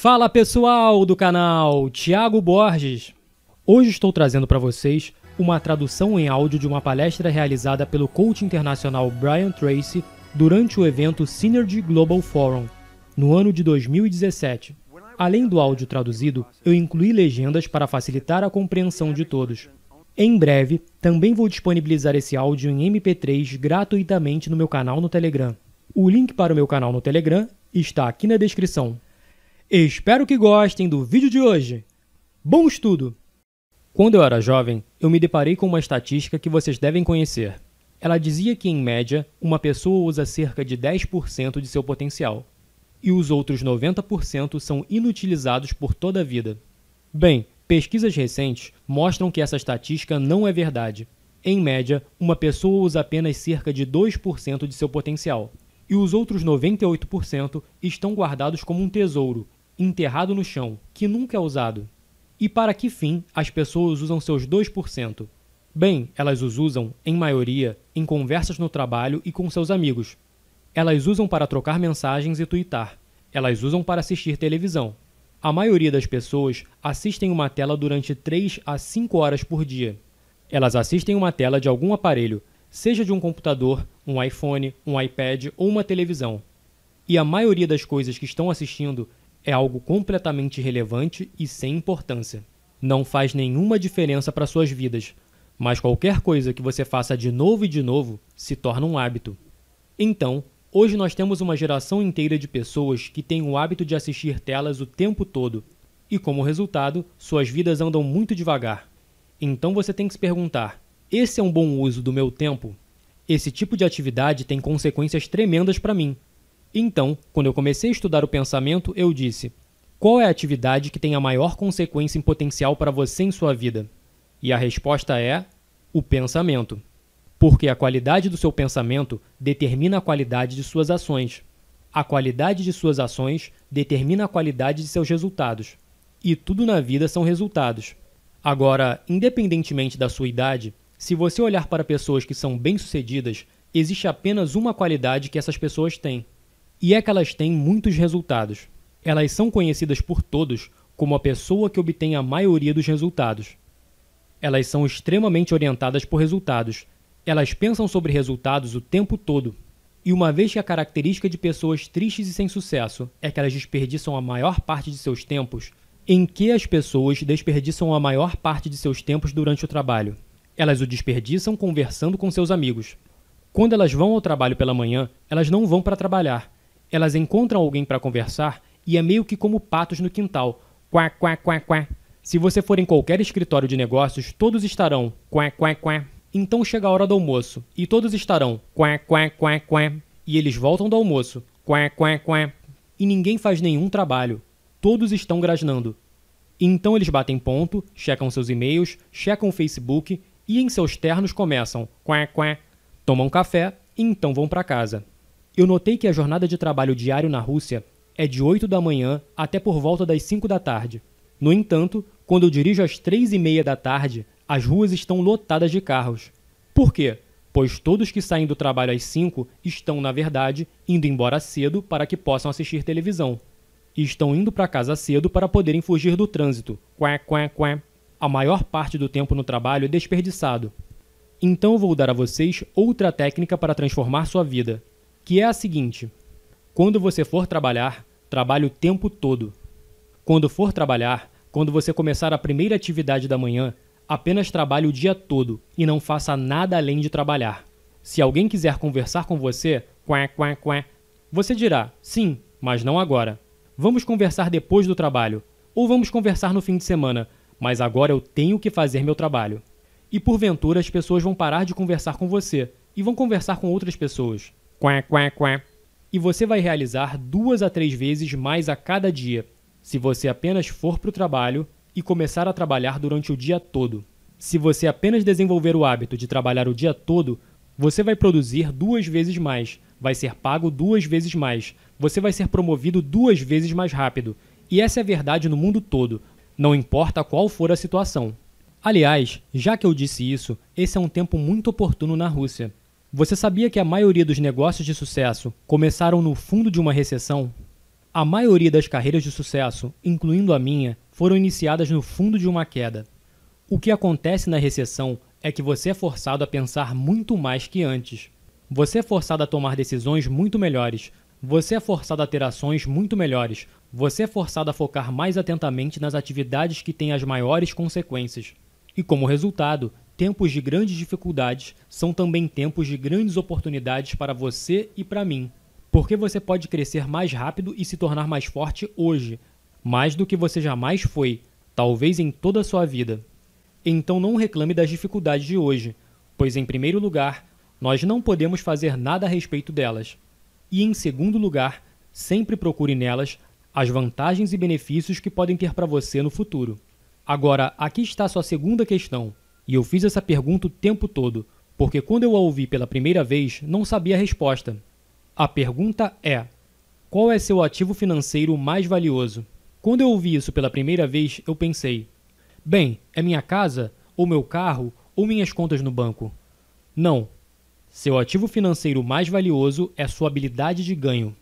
Fala pessoal do canal, Tiago Borges. Hoje estou trazendo para vocês uma tradução em áudio de uma palestra realizada pelo coach internacional Brian Tracy durante o evento Synergy Global Forum, no ano de 2017. Além do áudio traduzido, eu incluí legendas para facilitar a compreensão de todos. Em breve, também vou disponibilizar esse áudio em MP3 gratuitamente no meu canal no Telegram. O link para o meu canal no Telegram está aqui na descrição. Espero que gostem do vídeo de hoje. Bom estudo! Quando eu era jovem, eu me deparei com uma estatística que vocês devem conhecer. Ela dizia que, em média, uma pessoa usa cerca de 10% de seu potencial, e os outros 90% são inutilizados por toda a vida. Bem, pesquisas recentes mostram que essa estatística não é verdade. Em média, uma pessoa usa apenas cerca de 2% de seu potencial, e os outros 98% estão guardados como um tesouro enterrado no chão, que nunca é usado? E para que fim as pessoas usam seus 2%? Bem, elas os usam, em maioria, em conversas no trabalho e com seus amigos. Elas usam para trocar mensagens e twittar. Elas usam para assistir televisão. A maioria das pessoas assistem uma tela durante 3 a 5 horas por dia. Elas assistem uma tela de algum aparelho, seja de um computador, um iPhone, um iPad ou uma televisão. E a maioria das coisas que estão assistindo é algo completamente irrelevante e sem importância. Não faz nenhuma diferença para suas vidas, mas qualquer coisa que você faça de novo e de novo se torna um hábito. Então, hoje nós temos uma geração inteira de pessoas que têm o hábito de assistir telas o tempo todo e, como resultado, suas vidas andam muito devagar. Então você tem que se perguntar: esse é um bom uso do meu tempo? Esse tipo de atividade tem consequências tremendas para mim, então, quando eu comecei a estudar o pensamento, eu disse: qual é a atividade que tem a maior consequência em potencial para você em sua vida? E a resposta é o pensamento. Porque a qualidade do seu pensamento determina a qualidade de suas ações. A qualidade de suas ações determina a qualidade de seus resultados. E tudo na vida são resultados. Agora, independentemente da sua idade, se você olhar para pessoas que são bem-sucedidas, existe apenas uma qualidade que essas pessoas têm: e é que elas têm muitos resultados. Elas são conhecidas por todos como a pessoa que obtém a maioria dos resultados. Elas são extremamente orientadas por resultados. Elas pensam sobre resultados o tempo todo. E uma vez que a característica de pessoas tristes e sem sucesso é que elas desperdiçam a maior parte de seus tempos, em que as pessoas desperdiçam a maior parte de seus tempos durante o trabalho? Elas o desperdiçam conversando com seus amigos. Quando elas vão ao trabalho pela manhã, elas não vão para trabalhar, elas encontram alguém para conversar e é meio que como patos no quintal. Quá, quá, quá, quá. Se você for em qualquer escritório de negócios, todos estarão quá, quá, quá. Então chega a hora do almoço e todos estarão quá, quá, quá, quá. E eles voltam do almoço quá, quá, quá. E ninguém faz nenhum trabalho. Todos estão grasnando. Então eles batem ponto, checam seus e-mails, checam o Facebook e em seus ternos começam quá, quá. Tomam café e então vão para casa. Eu notei que a jornada de trabalho diário na Rússia é de 8 da manhã até por volta das 5 da tarde. No entanto, quando eu dirijo às 3 e meia da tarde, as ruas estão lotadas de carros. Por quê? Pois todos que saem do trabalho às 5 estão, na verdade, indo embora cedo para que possam assistir televisão. E estão indo para casa cedo para poderem fugir do trânsito. Quá, quá, quá. A maior parte do tempo no trabalho é desperdiçado. Então vou dar a vocês outra técnica para transformar sua vida que é a seguinte: quando você for trabalhar, trabalhe o tempo todo. Quando for trabalhar, quando você começar a primeira atividade da manhã, apenas trabalhe o dia todo e não faça nada além de trabalhar. Se alguém quiser conversar com você, quá, quá, quá, você dirá: sim, mas não agora. Vamos conversar depois do trabalho, ou vamos conversar no fim de semana, mas agora eu tenho que fazer meu trabalho. E porventura as pessoas vão parar de conversar com você e vão conversar com outras pessoas. E você vai realizar duas a três vezes mais a cada dia, se você apenas for para o trabalho e começar a trabalhar durante o dia todo. Se você apenas desenvolver o hábito de trabalhar o dia todo, você vai produzir duas vezes mais, vai ser pago duas vezes mais, você vai ser promovido duas vezes mais rápido. E essa é a verdade no mundo todo, não importa qual for a situação. Aliás, já que eu disse isso, esse é um tempo muito oportuno na Rússia. Você sabia que a maioria dos negócios de sucesso começaram no fundo de uma recessão? A maioria das carreiras de sucesso, incluindo a minha, foram iniciadas no fundo de uma queda. O que acontece na recessão é que você é forçado a pensar muito mais que antes. Você é forçado a tomar decisões muito melhores. Você é forçado a ter ações muito melhores. Você é forçado a focar mais atentamente nas atividades que têm as maiores consequências. E como resultado, Tempos de grandes dificuldades são também tempos de grandes oportunidades para você e para mim. Porque você pode crescer mais rápido e se tornar mais forte hoje, mais do que você jamais foi, talvez em toda a sua vida. Então não reclame das dificuldades de hoje, pois, em primeiro lugar, nós não podemos fazer nada a respeito delas. E, em segundo lugar, sempre procure nelas as vantagens e benefícios que podem ter para você no futuro. Agora, aqui está sua segunda questão. E eu fiz essa pergunta o tempo todo, porque quando eu a ouvi pela primeira vez, não sabia a resposta. A pergunta é: qual é seu ativo financeiro mais valioso? Quando eu ouvi isso pela primeira vez, eu pensei: bem, é minha casa, ou meu carro, ou minhas contas no banco? Não. Seu ativo financeiro mais valioso é sua habilidade de ganho.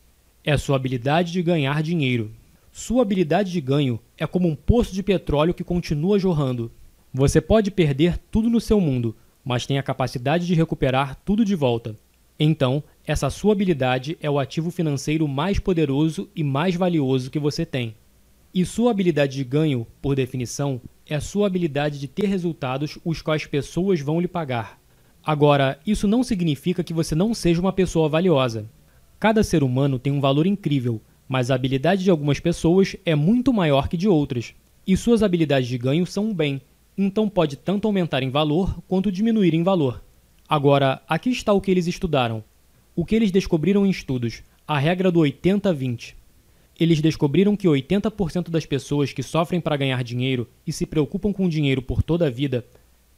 É sua habilidade de ganhar dinheiro. Sua habilidade de ganho é como um poço de petróleo que continua jorrando. Você pode perder tudo no seu mundo, mas tem a capacidade de recuperar tudo de volta. Então, essa sua habilidade é o ativo financeiro mais poderoso e mais valioso que você tem. E sua habilidade de ganho, por definição, é a sua habilidade de ter resultados os quais pessoas vão lhe pagar. Agora, isso não significa que você não seja uma pessoa valiosa. Cada ser humano tem um valor incrível, mas a habilidade de algumas pessoas é muito maior que de outras. E suas habilidades de ganho são um bem, então pode tanto aumentar em valor quanto diminuir em valor. Agora, aqui está o que eles estudaram. O que eles descobriram em estudos, a regra do 80-20. Eles descobriram que 80% das pessoas que sofrem para ganhar dinheiro e se preocupam com dinheiro por toda a vida,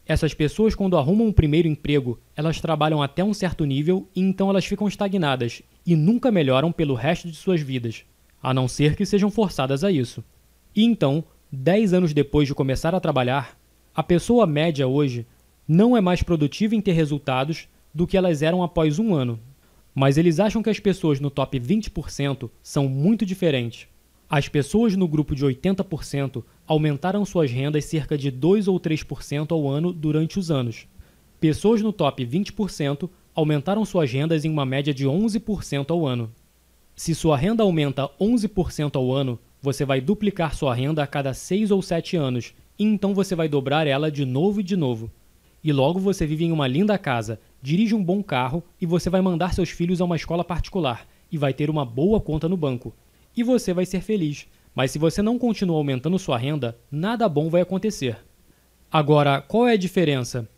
essas pessoas quando arrumam um primeiro emprego, elas trabalham até um certo nível e então elas ficam estagnadas e nunca melhoram pelo resto de suas vidas, a não ser que sejam forçadas a isso. E então, 10 anos depois de começar a trabalhar, a pessoa média hoje não é mais produtiva em ter resultados do que elas eram após um ano. Mas eles acham que as pessoas no top 20% são muito diferentes. As pessoas no grupo de 80% aumentaram suas rendas cerca de 2 ou 3% ao ano durante os anos. Pessoas no top 20% aumentaram suas rendas em uma média de 11% ao ano. Se sua renda aumenta 11% ao ano, você vai duplicar sua renda a cada 6 ou 7 anos e então você vai dobrar ela de novo e de novo. E logo você vive em uma linda casa, dirige um bom carro e você vai mandar seus filhos a uma escola particular e vai ter uma boa conta no banco. E você vai ser feliz. Mas se você não continuar aumentando sua renda, nada bom vai acontecer. Agora, qual é a diferença?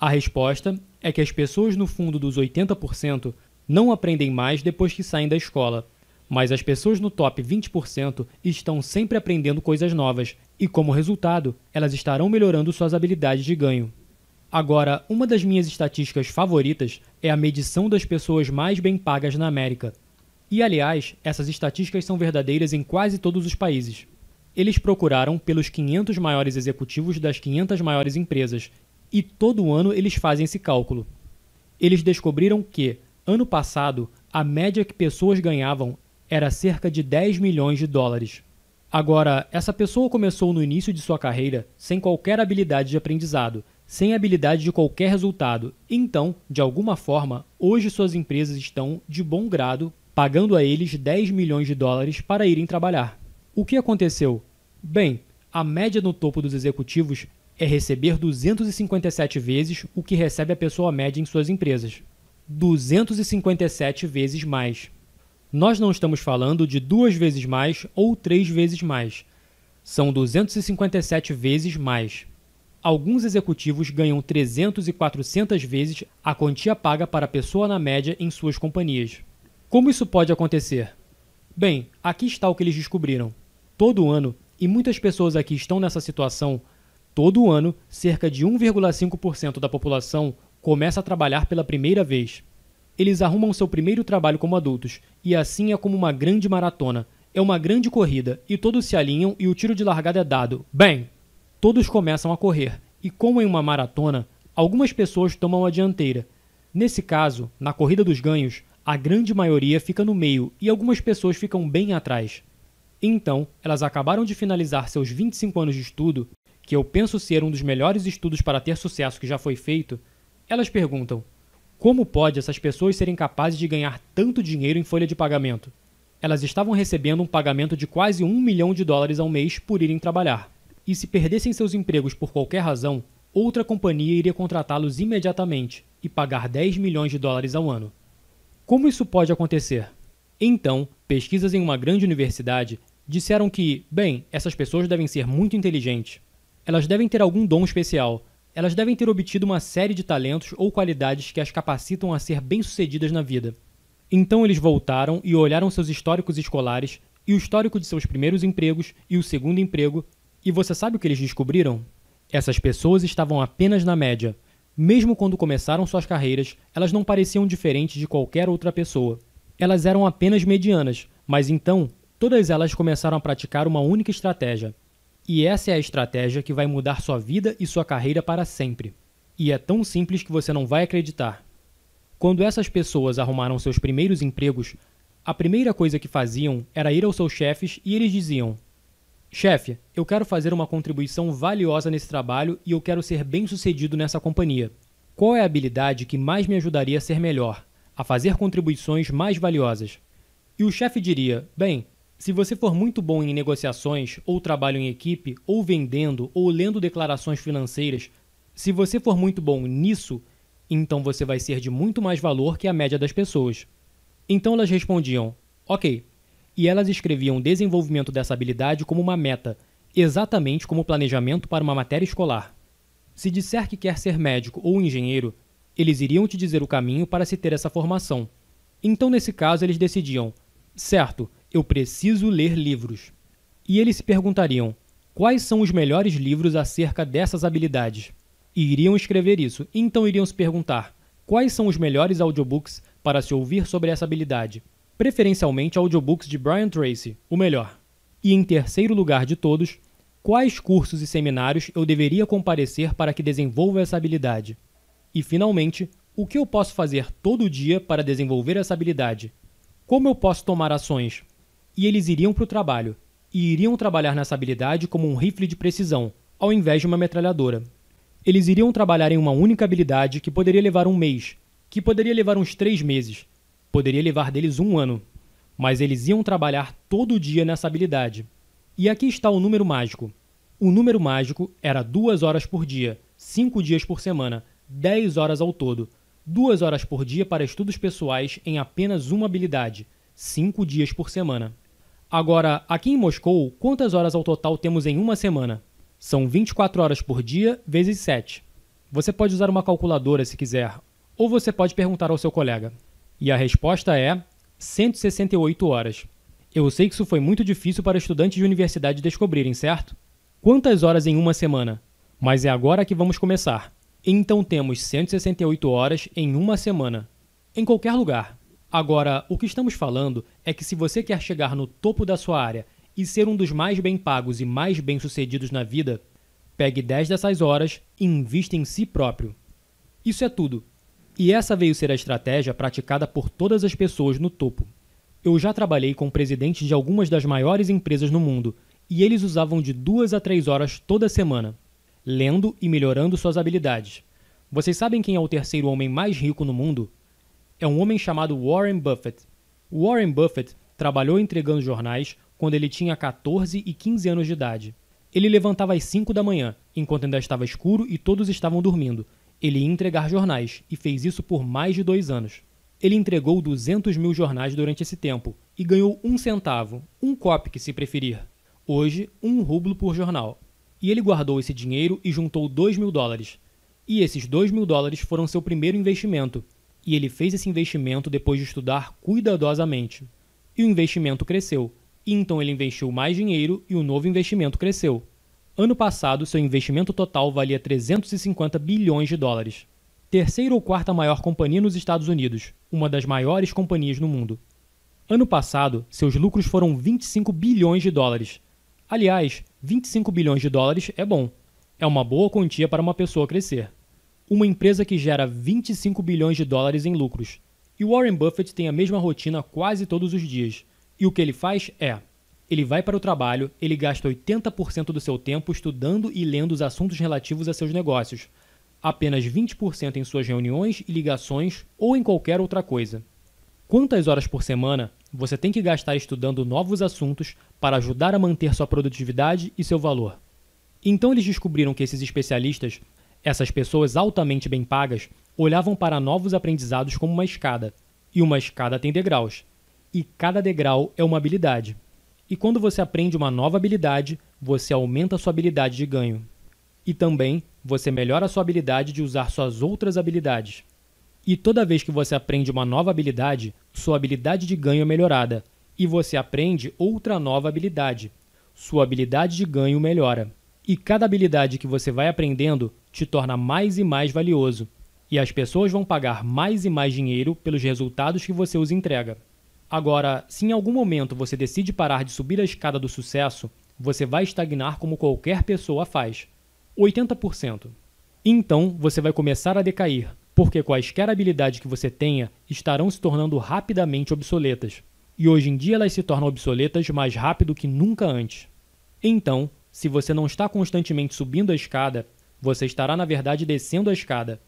A resposta é que as pessoas no fundo dos 80% não aprendem mais depois que saem da escola. Mas as pessoas no top 20% estão sempre aprendendo coisas novas e, como resultado, elas estarão melhorando suas habilidades de ganho. Agora, uma das minhas estatísticas favoritas é a medição das pessoas mais bem pagas na América. E, aliás, essas estatísticas são verdadeiras em quase todos os países. Eles procuraram pelos 500 maiores executivos das 500 maiores empresas, e todo ano eles fazem esse cálculo. Eles descobriram que, ano passado, a média que pessoas ganhavam era cerca de 10 milhões de dólares. Agora, essa pessoa começou no início de sua carreira sem qualquer habilidade de aprendizado, sem habilidade de qualquer resultado. Então, de alguma forma, hoje suas empresas estão, de bom grado, pagando a eles 10 milhões de dólares para irem trabalhar. O que aconteceu? Bem, a média no topo dos executivos é receber 257 vezes o que recebe a pessoa média em suas empresas. 257 vezes mais. Nós não estamos falando de duas vezes mais ou três vezes mais. São 257 vezes mais. Alguns executivos ganham 300 e 400 vezes a quantia paga para a pessoa na média em suas companhias. Como isso pode acontecer? Bem, aqui está o que eles descobriram. Todo ano, e muitas pessoas aqui estão nessa situação, todo ano, cerca de 1,5% da população começa a trabalhar pela primeira vez. Eles arrumam seu primeiro trabalho como adultos, e assim é como uma grande maratona. É uma grande corrida, e todos se alinham e o tiro de largada é dado. Bem! Todos começam a correr, e como em uma maratona, algumas pessoas tomam a dianteira. Nesse caso, na corrida dos ganhos, a grande maioria fica no meio e algumas pessoas ficam bem atrás. Então, elas acabaram de finalizar seus 25 anos de estudo, que eu penso ser um dos melhores estudos para ter sucesso que já foi feito. Elas perguntam: como pode essas pessoas serem capazes de ganhar tanto dinheiro em folha de pagamento? Elas estavam recebendo um pagamento de quase um milhão de dólares ao mês por irem trabalhar. E se perdessem seus empregos por qualquer razão, outra companhia iria contratá-los imediatamente e pagar 10 milhões de dólares ao ano. Como isso pode acontecer? Então, pesquisas em uma grande universidade disseram que, bem, essas pessoas devem ser muito inteligentes. Elas devem ter algum dom especial, elas devem ter obtido uma série de talentos ou qualidades que as capacitam a ser bem-sucedidas na vida. Então eles voltaram e olharam seus históricos escolares e o histórico de seus primeiros empregos e o segundo emprego, e você sabe o que eles descobriram? Essas pessoas estavam apenas na média. Mesmo quando começaram suas carreiras, elas não pareciam diferentes de qualquer outra pessoa. Elas eram apenas medianas, mas então todas elas começaram a praticar uma única estratégia: e essa é a estratégia que vai mudar sua vida e sua carreira para sempre. E é tão simples que você não vai acreditar. Quando essas pessoas arrumaram seus primeiros empregos, a primeira coisa que faziam era ir aos seus chefes e eles diziam: Chefe, eu quero fazer uma contribuição valiosa nesse trabalho e eu quero ser bem sucedido nessa companhia. Qual é a habilidade que mais me ajudaria a ser melhor, a fazer contribuições mais valiosas? E o chefe diria: Bem, se você for muito bom em negociações, ou trabalho em equipe, ou vendendo, ou lendo declarações financeiras, se você for muito bom nisso, então você vai ser de muito mais valor que a média das pessoas. Então elas respondiam: Ok. E elas escreviam o desenvolvimento dessa habilidade como uma meta, exatamente como o planejamento para uma matéria escolar. Se disser que quer ser médico ou engenheiro, eles iriam te dizer o caminho para se ter essa formação. Então, nesse caso, eles decidiam: certo, eu preciso ler livros. E eles se perguntariam: quais são os melhores livros acerca dessas habilidades? E iriam escrever isso, então iriam se perguntar: quais são os melhores audiobooks para se ouvir sobre essa habilidade? Preferencialmente audiobooks de Brian Tracy, o melhor. E em terceiro lugar de todos, quais cursos e seminários eu deveria comparecer para que desenvolva essa habilidade? E finalmente, o que eu posso fazer todo dia para desenvolver essa habilidade? Como eu posso tomar ações? e eles iriam para o trabalho, e iriam trabalhar nessa habilidade como um rifle de precisão, ao invés de uma metralhadora. Eles iriam trabalhar em uma única habilidade que poderia levar um mês, que poderia levar uns três meses, poderia levar deles um ano. Mas eles iam trabalhar todo dia nessa habilidade. E aqui está o número mágico. O número mágico era duas horas por dia, cinco dias por semana, dez horas ao todo, duas horas por dia para estudos pessoais em apenas uma habilidade, cinco dias por semana. Agora, aqui em Moscou, quantas horas ao total temos em uma semana? São 24 horas por dia, vezes 7. Você pode usar uma calculadora se quiser, ou você pode perguntar ao seu colega. E a resposta é 168 horas. Eu sei que isso foi muito difícil para estudantes de universidade descobrirem, certo? Quantas horas em uma semana? Mas é agora que vamos começar. Então temos 168 horas em uma semana, em qualquer lugar. Agora, o que estamos falando é que se você quer chegar no topo da sua área e ser um dos mais bem pagos e mais bem sucedidos na vida, pegue 10 dessas horas e invista em si próprio. Isso é tudo. E essa veio ser a estratégia praticada por todas as pessoas no topo. Eu já trabalhei com presidentes de algumas das maiores empresas no mundo e eles usavam de duas a três horas toda semana, lendo e melhorando suas habilidades. Vocês sabem quem é o terceiro homem mais rico no mundo? é um homem chamado Warren Buffett. Warren Buffett trabalhou entregando jornais quando ele tinha 14 e 15 anos de idade. Ele levantava às 5 da manhã, enquanto ainda estava escuro e todos estavam dormindo. Ele ia entregar jornais e fez isso por mais de dois anos. Ele entregou 200 mil jornais durante esse tempo e ganhou um centavo, um cop que se preferir. Hoje, um rublo por jornal. E ele guardou esse dinheiro e juntou 2 mil dólares. E esses 2 mil dólares foram seu primeiro investimento, e ele fez esse investimento depois de estudar cuidadosamente. E o investimento cresceu. E então ele investiu mais dinheiro e o novo investimento cresceu. Ano passado, seu investimento total valia 350 bilhões de dólares. Terceira ou quarta maior companhia nos Estados Unidos, uma das maiores companhias no mundo. Ano passado, seus lucros foram 25 bilhões de dólares. Aliás, 25 bilhões de dólares é bom. É uma boa quantia para uma pessoa crescer uma empresa que gera 25 bilhões de dólares em lucros. E Warren Buffett tem a mesma rotina quase todos os dias. E o que ele faz é: ele vai para o trabalho, ele gasta 80% do seu tempo estudando e lendo os assuntos relativos a seus negócios, apenas 20% em suas reuniões e ligações ou em qualquer outra coisa. Quantas horas por semana você tem que gastar estudando novos assuntos para ajudar a manter sua produtividade e seu valor? Então eles descobriram que esses especialistas essas pessoas altamente bem pagas olhavam para novos aprendizados como uma escada, e uma escada tem degraus, e cada degrau é uma habilidade. E quando você aprende uma nova habilidade, você aumenta sua habilidade de ganho. E também você melhora sua habilidade de usar suas outras habilidades. E toda vez que você aprende uma nova habilidade, sua habilidade de ganho é melhorada, e você aprende outra nova habilidade. Sua habilidade de ganho melhora. E cada habilidade que você vai aprendendo te torna mais e mais valioso, e as pessoas vão pagar mais e mais dinheiro pelos resultados que você os entrega. Agora, se em algum momento você decide parar de subir a escada do sucesso, você vai estagnar como qualquer pessoa faz 80%. Então você vai começar a decair, porque quaisquer habilidade que você tenha estarão se tornando rapidamente obsoletas. E hoje em dia elas se tornam obsoletas mais rápido que nunca antes. Então, se você não está constantemente subindo a escada, você estará, na verdade, descendo a escada.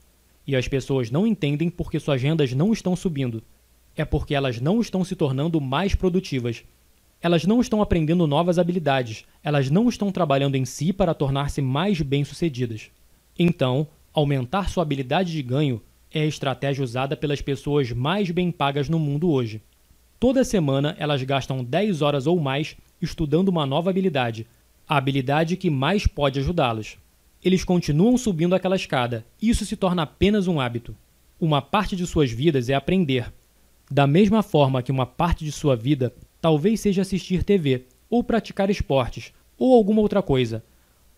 E as pessoas não entendem porque suas rendas não estão subindo. É porque elas não estão se tornando mais produtivas. Elas não estão aprendendo novas habilidades, elas não estão trabalhando em si para tornar-se mais bem-sucedidas. Então, aumentar sua habilidade de ganho é a estratégia usada pelas pessoas mais bem pagas no mundo hoje. Toda semana elas gastam 10 horas ou mais estudando uma nova habilidade, a habilidade que mais pode ajudá-los eles continuam subindo aquela escada. Isso se torna apenas um hábito. Uma parte de suas vidas é aprender. Da mesma forma que uma parte de sua vida talvez seja assistir TV, ou praticar esportes, ou alguma outra coisa.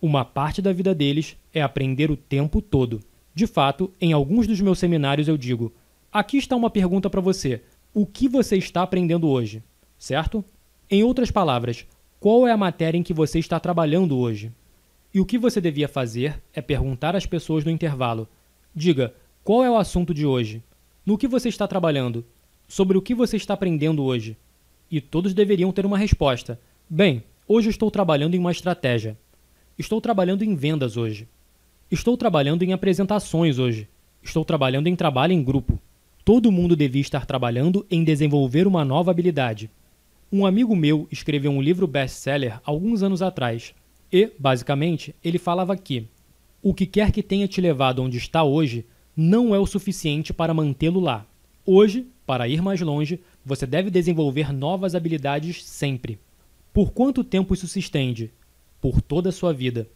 Uma parte da vida deles é aprender o tempo todo. De fato, em alguns dos meus seminários eu digo: aqui está uma pergunta para você. O que você está aprendendo hoje? Certo? Em outras palavras, qual é a matéria em que você está trabalhando hoje? E o que você devia fazer é perguntar às pessoas no intervalo: diga, qual é o assunto de hoje? No que você está trabalhando? Sobre o que você está aprendendo hoje? E todos deveriam ter uma resposta: bem, hoje estou trabalhando em uma estratégia. Estou trabalhando em vendas hoje. Estou trabalhando em apresentações hoje. Estou trabalhando em trabalho em grupo. Todo mundo devia estar trabalhando em desenvolver uma nova habilidade. Um amigo meu escreveu um livro best-seller alguns anos atrás e, basicamente, ele falava que o que quer que tenha te levado onde está hoje não é o suficiente para mantê-lo lá. Hoje, para ir mais longe, você deve desenvolver novas habilidades sempre. Por quanto tempo isso se estende? Por toda a sua vida.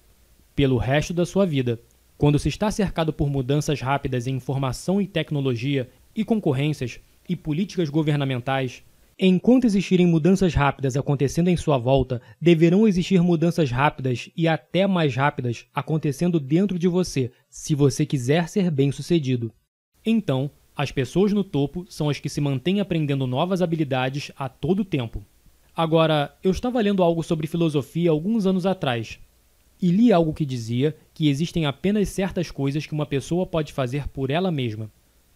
Pelo resto da sua vida. Quando se está cercado por mudanças rápidas em informação e tecnologia, e concorrências, e políticas governamentais, Enquanto existirem mudanças rápidas acontecendo em sua volta, deverão existir mudanças rápidas e até mais rápidas acontecendo dentro de você, se você quiser ser bem-sucedido. Então, as pessoas no topo são as que se mantêm aprendendo novas habilidades a todo tempo. Agora, eu estava lendo algo sobre filosofia alguns anos atrás e li algo que dizia que existem apenas certas coisas que uma pessoa pode fazer por ela mesma.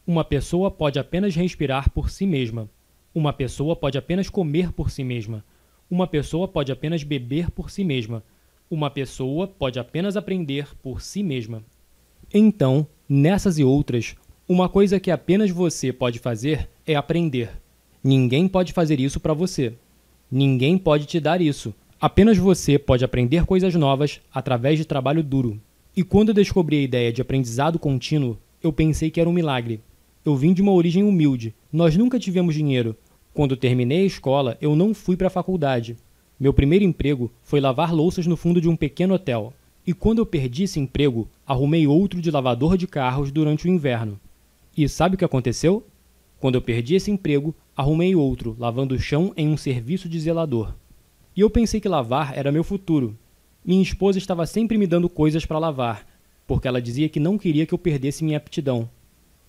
Uma pessoa pode apenas respirar por si mesma. Uma pessoa pode apenas comer por si mesma. Uma pessoa pode apenas beber por si mesma. Uma pessoa pode apenas aprender por si mesma. Então, nessas e outras, uma coisa que apenas você pode fazer é aprender. Ninguém pode fazer isso para você. Ninguém pode te dar isso. Apenas você pode aprender coisas novas através de trabalho duro. E quando eu descobri a ideia de aprendizado contínuo, eu pensei que era um milagre, eu vim de uma origem humilde. Nós nunca tivemos dinheiro. Quando terminei a escola, eu não fui para a faculdade. Meu primeiro emprego foi lavar louças no fundo de um pequeno hotel. E quando eu perdi esse emprego, arrumei outro de lavador de carros durante o inverno. E sabe o que aconteceu? Quando eu perdi esse emprego, arrumei outro, lavando o chão em um serviço de zelador. E eu pensei que lavar era meu futuro. Minha esposa estava sempre me dando coisas para lavar, porque ela dizia que não queria que eu perdesse minha aptidão.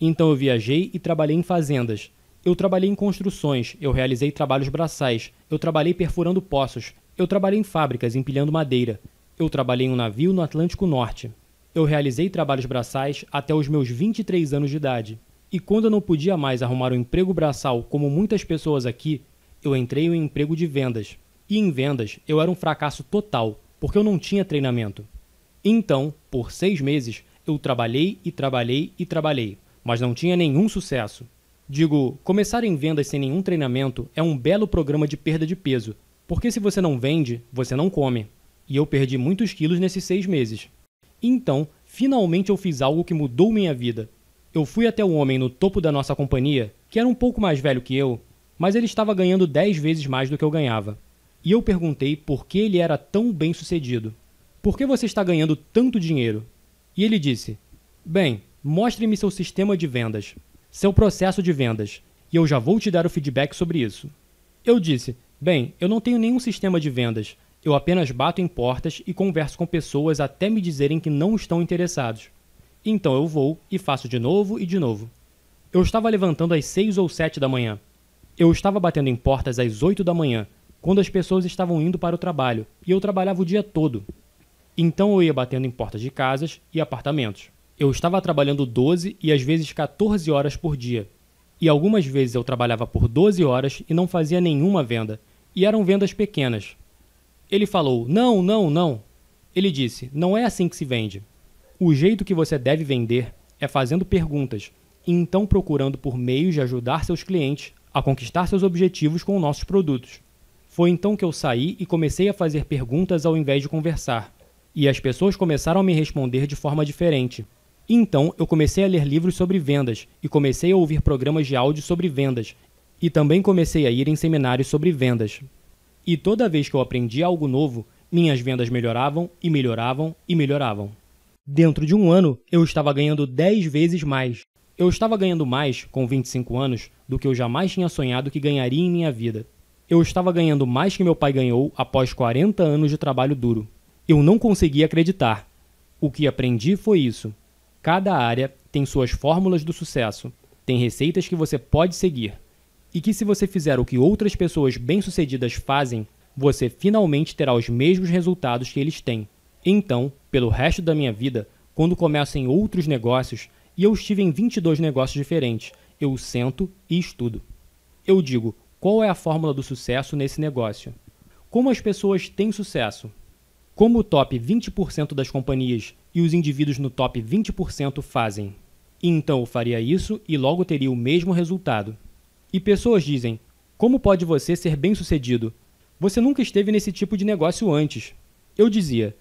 Então eu viajei e trabalhei em fazendas. Eu trabalhei em construções, eu realizei trabalhos braçais, eu trabalhei perfurando poços, eu trabalhei em fábricas empilhando madeira, eu trabalhei em um navio no Atlântico Norte. Eu realizei trabalhos braçais até os meus 23 anos de idade. E quando eu não podia mais arrumar um emprego braçal como muitas pessoas aqui, eu entrei em um emprego de vendas. E em vendas eu era um fracasso total, porque eu não tinha treinamento. Então, por seis meses, eu trabalhei e trabalhei e trabalhei mas não tinha nenhum sucesso. Digo, começar em vendas sem nenhum treinamento é um belo programa de perda de peso, porque se você não vende, você não come. E eu perdi muitos quilos nesses seis meses. Então, finalmente eu fiz algo que mudou minha vida. Eu fui até o homem no topo da nossa companhia, que era um pouco mais velho que eu, mas ele estava ganhando dez vezes mais do que eu ganhava. E eu perguntei por que ele era tão bem sucedido. Por que você está ganhando tanto dinheiro? E ele disse: Bem, Mostre-me seu sistema de vendas, seu processo de vendas, e eu já vou te dar o feedback sobre isso. Eu disse: Bem, eu não tenho nenhum sistema de vendas. Eu apenas bato em portas e converso com pessoas até me dizerem que não estão interessados. Então eu vou e faço de novo e de novo. Eu estava levantando às seis ou sete da manhã. Eu estava batendo em portas às oito da manhã, quando as pessoas estavam indo para o trabalho, e eu trabalhava o dia todo. Então eu ia batendo em portas de casas e apartamentos. Eu estava trabalhando 12 e às vezes 14 horas por dia. E algumas vezes eu trabalhava por 12 horas e não fazia nenhuma venda. E eram vendas pequenas. Ele falou: Não, não, não. Ele disse: Não é assim que se vende. O jeito que você deve vender é fazendo perguntas e então procurando por meios de ajudar seus clientes a conquistar seus objetivos com nossos produtos. Foi então que eu saí e comecei a fazer perguntas ao invés de conversar. E as pessoas começaram a me responder de forma diferente, então, eu comecei a ler livros sobre vendas e comecei a ouvir programas de áudio sobre vendas e também comecei a ir em seminários sobre vendas. E toda vez que eu aprendia algo novo, minhas vendas melhoravam e melhoravam e melhoravam. Dentro de um ano, eu estava ganhando 10 vezes mais. Eu estava ganhando mais, com 25 anos, do que eu jamais tinha sonhado que ganharia em minha vida. Eu estava ganhando mais que meu pai ganhou após 40 anos de trabalho duro. Eu não conseguia acreditar. O que aprendi foi isso. Cada área tem suas fórmulas do sucesso, tem receitas que você pode seguir e que, se você fizer o que outras pessoas bem-sucedidas fazem, você finalmente terá os mesmos resultados que eles têm. Então, pelo resto da minha vida, quando começo em outros negócios, e eu estive em 22 negócios diferentes, eu sento e estudo. Eu digo, qual é a fórmula do sucesso nesse negócio? Como as pessoas têm sucesso? Como o top 20% das companhias e os indivíduos no top 20% fazem. Então eu faria isso e logo teria o mesmo resultado. E pessoas dizem: Como pode você ser bem-sucedido? Você nunca esteve nesse tipo de negócio antes. Eu dizia: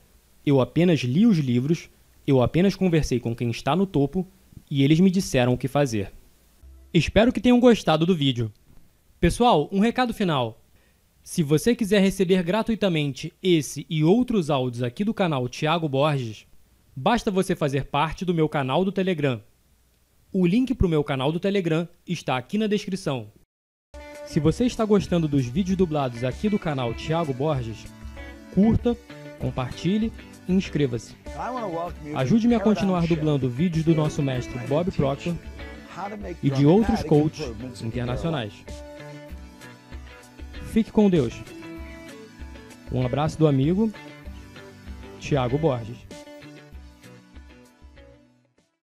Eu apenas li os livros, eu apenas conversei com quem está no topo e eles me disseram o que fazer. Espero que tenham gostado do vídeo. Pessoal, um recado final. Se você quiser receber gratuitamente esse e outros áudios aqui do canal Tiago Borges, Basta você fazer parte do meu canal do Telegram. O link para o meu canal do Telegram está aqui na descrição. Se você está gostando dos vídeos dublados aqui do canal Thiago Borges, curta, compartilhe e inscreva-se. Ajude-me a continuar dublando vídeos do nosso mestre Bob Proctor e de outros coaches internacionais. Fique com Deus. Um abraço do amigo Thiago Borges.